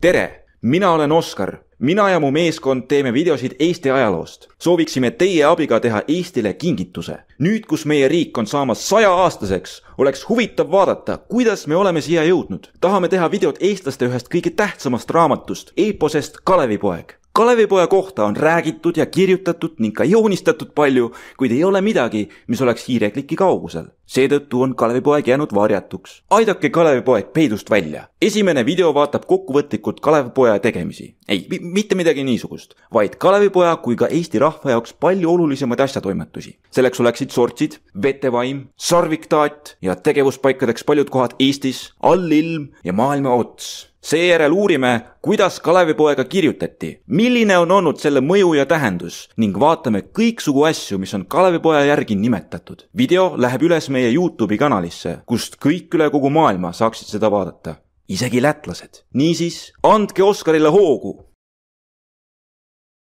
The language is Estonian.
tere, mina olen Oskar, mina ja mu meeskond teeme videosid Eesti ajaloost. sooviksime teie abiga teha Eestile kingituse. nüüd, kus meie riik on saamas sajaaastaseks, oleks huvitav vaadata, kuidas me oleme siia jõudnud. tahame teha videot eestlaste ühest kõige tähtsamast raamatust, eeposest Kalevipoeg. Kalevipoja kohta on räägitud ja kirjutatud ning ka joonistatud palju, kuid ei ole midagi, mis oleks hiirekliki kaugusel. seetõttu on Kalevipoeg jäänud varjatuks. aidake Kalevipoeg peidust välja. esimene video vaatab kokkuvõtlikult Kalevipoja tegemisi. ei, mitte midagi niisugust, vaid Kalevipoja kui ka Eesti rahva jaoks palju olulisemaid asjatoimetusi. selleks oleksid sortsid, vetevaim, sarviktaat ja tegevuspaikadeks paljud kohad Eestis, allilm ja maailma ots seejärel uurime, kuidas Kalevipoega kirjutati, milline on olnud selle mõju ja tähendus ning vaatame kõiksugu asju, mis on Kalevipoja järgi nimetatud. video läheb üles meie Youtube'i kanalisse, kust kõik üle kogu maailma saaksid seda vaadata, isegi lätlased. niisiis, andke Oskarile hoogu